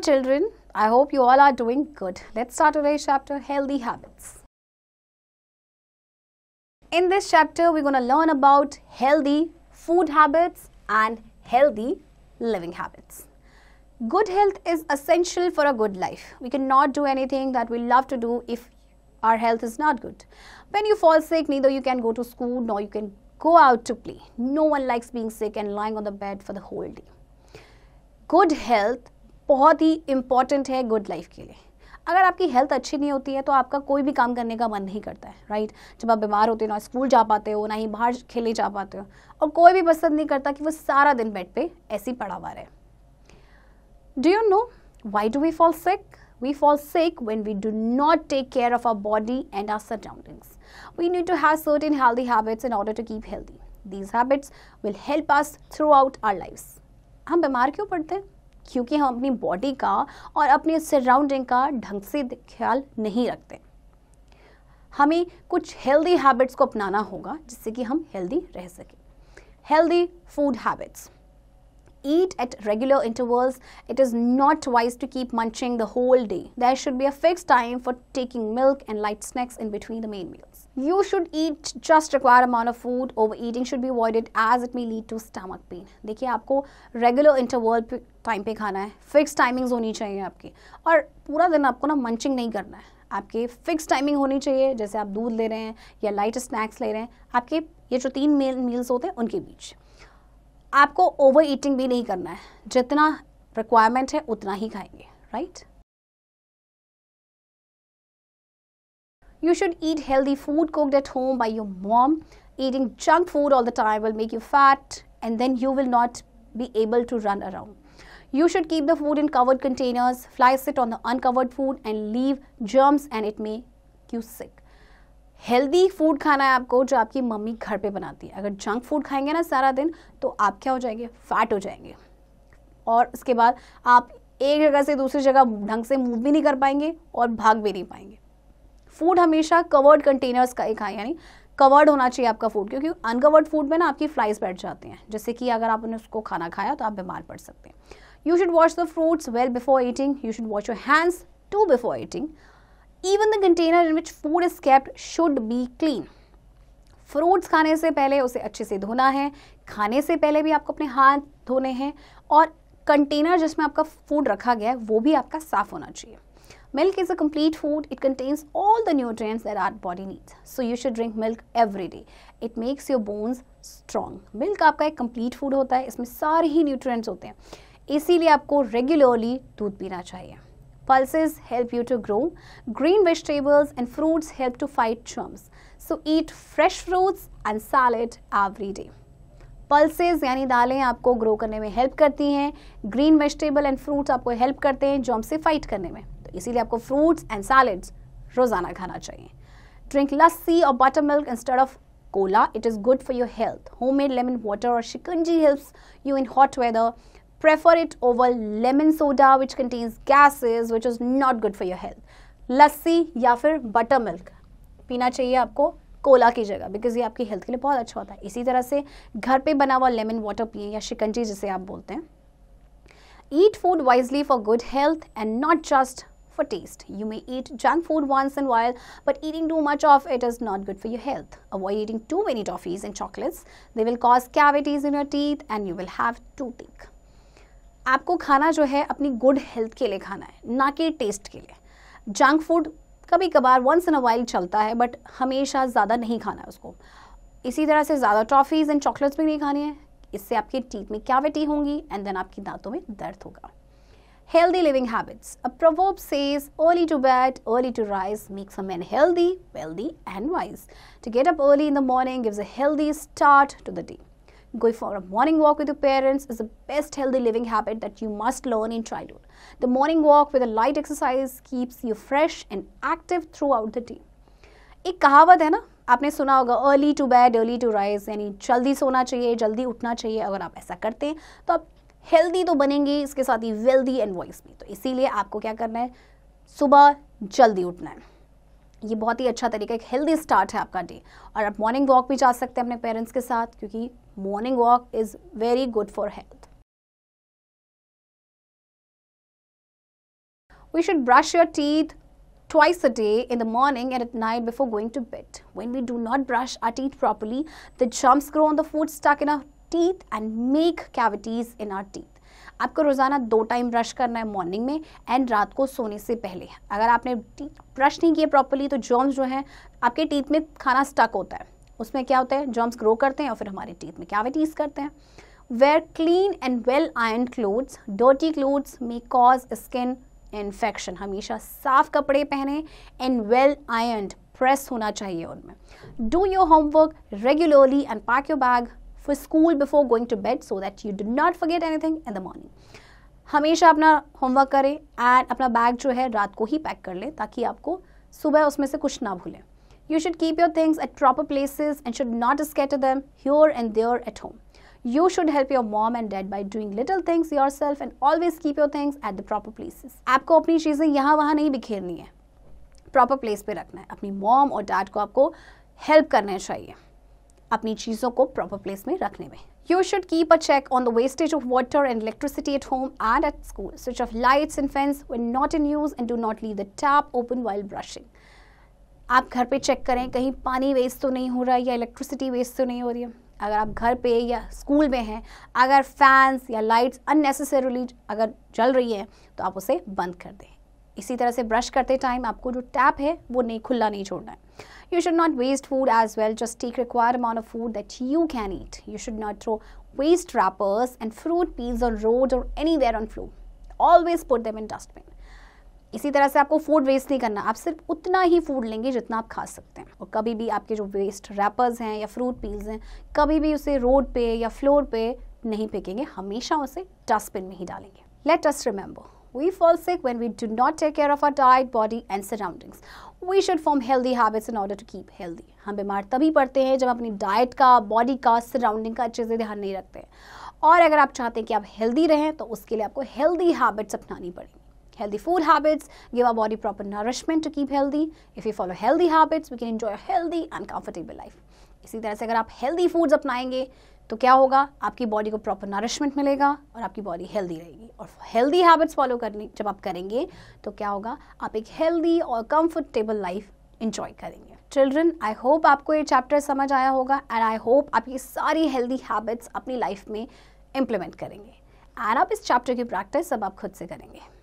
children. I hope you all are doing good. Let's start today's chapter, Healthy Habits. In this chapter, we're going to learn about healthy food habits and healthy living habits. Good health is essential for a good life. We cannot do anything that we love to do if our health is not good. When you fall sick, neither you can go to school nor you can go out to play. No one likes being sick and lying on the bed for the whole day. Good health बहुत ही important है good life के लिए अगर आपकी health अच्छी नहीं होती है तो आपका कोई भी काम करने का मन नहीं करता है राइट जब आप बीमार होते हो ना स्कूल जा पाते हो ना ही बाहर खेले जा पाते हो और कोई भी पसंद नहीं करता कि वो सारा दिन बेड पे ऐसी पड़ा हुआ रहे do you know why do we fall sick we fall sick when we do not take care of our body and our surroundings we need to have certain healthy habits in order to keep healthy these habits will help us throughout our life हम बीमार क्यों पड़ते हैं क्योंकि हम अपनी body का और अपने सराउंडिंग का ढंग से ख्याल नहीं रखते हमें कुछ हेल्दी हैबिट्स को अपनाना होगा जिससे कि हम हेल्दी रह सकें healthy food habits eat at regular intervals it is not wise to keep munching the whole day there should be a fix time for taking milk and light snacks in between the main meal You should eat just required amount of food. Overeating should be avoided as it may lead to stomach pain. देखिए आपको regular interval पे time पे खाना है fix timings होनी चाहिए आपकी और पूरा दिन आपको ना मंचिंग नहीं करना है आपके फिक्स टाइमिंग होनी चाहिए जैसे आप दूध ले रहे हैं या लाइट स्नैक्स ले रहे हैं आपके ये जो तीन मेल मील्स होते हैं उनके बीच आपको ओवर ईटिंग भी नहीं करना है जितना रिक्वायरमेंट है उतना ही खाएंगे right You should eat healthy food cooked at home by your mom. Eating junk food all the time will make you fat and then you will not be able to run around. You should keep the food in covered containers, fly sit on the uncovered food and leave germs and it may make you sick. Healthy food खाना है आपको जो आपकी mummy घर पे बनाती है अगर जंक फूड खाएंगे ना सारा दिन तो आप क्या हो जाएंगे फैट हो जाएंगे और उसके बाद आप एक जगह से दूसरी जगह ढंग से मूव भी नहीं कर पाएंगे और भाग भी नहीं पाएंगे फूड हमेशा कवर्ड कंटेनर्स का ही हाँ, खाएं यानी कवर्ड होना चाहिए आपका फूड क्योंकि अनकवर्ड फूड में ना आपकी फ्लाइज बैठ जाते हैं जैसे कि अगर आपने उसको खाना खाया तो आप बीमार पड़ सकते हैं you should wash the fruits well before eating you should wash your hands too before eating even the container in which food is kept should be clean fruits खाने से पहले उसे अच्छे से धोना है खाने से पहले भी आपको अपने हाथ धोने हैं और कंटेनर जिसमें आपका फूड रखा गया है वो भी आपका साफ़ होना चाहिए Milk is a complete food. It contains all the nutrients that our body needs. So you should drink milk every day. It makes your bones strong. Milk aapka ek complete food hota hai isme sare hi nutrients hote hain इसीलिए आपको regularly दूध पीना चाहिए Pulses help you to grow. Green vegetables and fruits help to fight germs. So eat fresh fruits and salad every day. Pulses यानी दालें आपको grow करने में हेल्प करती हैं ग्रीन वेजिटेबल एंड फ्रूट्स आपको हेल्प करते हैं जॉम से फाइट करने में इसीलिए आपको फ्रूट्स एंड सैलड्स रोज़ाना खाना चाहिए ड्रिंक लस्सी और butter milk instead of cola it is good for your health home made lemon water और shikanji helps you in hot weather prefer it over lemon soda which contains gases which is not good for your health लस्सी या फिर butter milk पीना चाहिए आपको Cola की जगह because ये आपकी हेल्थ के लिए बहुत अच्छा होता है इसी तरह से घर पे बना हुआ लेमन वाटर पिए या शिकंजी जिसे आप बोलते हैं eat food wisely for good health and not just for taste. You may eat junk food once in a while, but eating too much of it is not good for your health. Avoid eating too many toffees and chocolates. They will cause cavities in your teeth and you will have toothache. आपको खाना जो है अपनी good health के लिए खाना है ना कि टेस्ट के लिए जंक फूड कभी कभार वंस इन अ वाइल चलता है बट हमेशा ज़्यादा नहीं खाना है उसको इसी तरह से ज़्यादा टॉफ़ीज़ एंड चॉकलेट्स भी नहीं खानी है इससे आपके टीथ में कैविटी होंगी एंड देन आपकी दांतों में दर्द होगा Healthy living habits. A proverb says, early to bed, early to rise makes a man healthy, wealthy and wise. To get up early in the morning gives a healthy start to the day. Going for a morning walk with your parents is the best healthy living habit that you must learn in childhood. The morning walk with a light exercise keeps you fresh and active throughout the day. एक कहावत है ना आपने सुना होगा early to bed early to rise यानी जल्दी सोना चाहिए जल्दी उठना चाहिए अगर आप ऐसा करते हैं तो आप हेल्दी तो बनेंगे इसके साथ ही वेल्दी एंड वॉइस भी तो इसीलिए आपको क्या करना है सुबह जल्दी उठना है ये बहुत ही अच्छा तरीका एक हेल्दी स्टार्ट है आपका डे और आप मॉर्निंग वॉक भी जा सकते हैं अपने पेरेंट्स के साथ क्योंकि morning walk is very good for health we should brush your teeth twice a day in the morning and at night before going to bed when we do not brush our teeth properly the germs grow on the food stuck in our teeth and make cavities in our teeth. आपको रोज़ाना दो time brush करना है morning में and रात को सोने से पहले अगर आपने ब्रश नहीं किए प्रॉपरली तो जॉम्स जो हैं आपके टीथ में खाना स्टक होता है उसमें क्या होता है जॉम्स ग्रो करते हैं और फिर हमारे टीथ में कैविटीज़ करते हैं वेयर क्लीन एंड वेल आयन clothes dirty clothes may cause skin infection हमेशा साफ कपड़े पहने एंड वेल आयन प्रेस होना चाहिए उनमें do your homework regularly and pack your bag for school before going to bed so that you do not forget anything in the morning हमेशा अपना homework करें एंड अपना बैग जो है रात को ही पैक कर लें ताकि आपको सुबह उसमें से कुछ ना भूलें you should keep your things at proper places and should not scatter them here and there at home you should help your mom and dad by doing little things yourself and always keep your things at the proper places आपको अपनी चीज़ें यहाँ वहाँ नहीं बिखेरनी है proper place पे रखना है अपनी मॉम और डैड को आपको हेल्प करना चाहिए अपनी चीजों को प्रॉपर प्लेस में रखने में you should keep a check on the wastage of water and electricity at home and at school switch off lights and fans when not in use and do not leave the tap open while brushing आप घर पे check करें कहीं पानी waste तो नहीं हो रहा है या इलेक्ट्रिसिटी वेस्ट तो नहीं हो रही है अगर आप घर पे या स्कूल में हैं अगर फैंस या लाइट्स अननेसेसरली अगर जल रही है तो आप उसे बंद कर दें इसी तरह से ब्रश करते टाइम आपको जो टैप है वो नहीं खुला नहीं छोड़ना है you should not waste food as well just take require amount of food that you can eat you should not throw wrappers and fruit peels on road or anywhere on floor always put them in dustbin इसी तरह से आपको food waste नहीं करना आप सिर्फ उतना ही food लेंगे जितना आप खा सकते हैं और कभी भी आपके जो वेस्ट रैपर्स हैं या फ्रूट पीज हैं कभी भी उसे रोड पे या फ्लोर पे नहीं फेंकेंगे हमेशा उसे डस्टबिन में ही डालेंगे let us remember We fall sick when we do not take care of our diet, body and surroundings. We should form healthy habits in order to keep healthy हम बीमार तभी पड़ते हैं जब अपनी डाइट का बॉडी का सराउंडिंग का अच्छे से ध्यान नहीं रखते हैं और अगर आप चाहते हैं कि आप हेल्दी रहें तो उसके लिए आपको हेल्दी हैबिट्स अपनानी पड़ेंगी healthy food habits give our body proper nourishment to keep healthy if we follow healthy habits we can enjoy a healthy and comfortable life इसी तरह से अगर आप हेल्दी फूड्स अपनाएंगे तो क्या होगा आपकी बॉडी को प्रॉपर नरिशमेंट मिलेगा और आपकी बॉडी हेल्दी रहेगी और हेल्दी हैबिट्स फॉलो करने जब आप करेंगे तो क्या होगा आप एक हेल्दी और कंफर्टेबल लाइफ इन्जॉय करेंगे चिल्ड्रन आई होप आपको ये चैप्टर समझ आया होगा एंड आई होप आप ये सारी हेल्दी हैबिट्स अपनी लाइफ में इम्प्लीमेंट करेंगे एंड आप इस चैप्टर की प्रैक्टिस अब आप खुद से करेंगे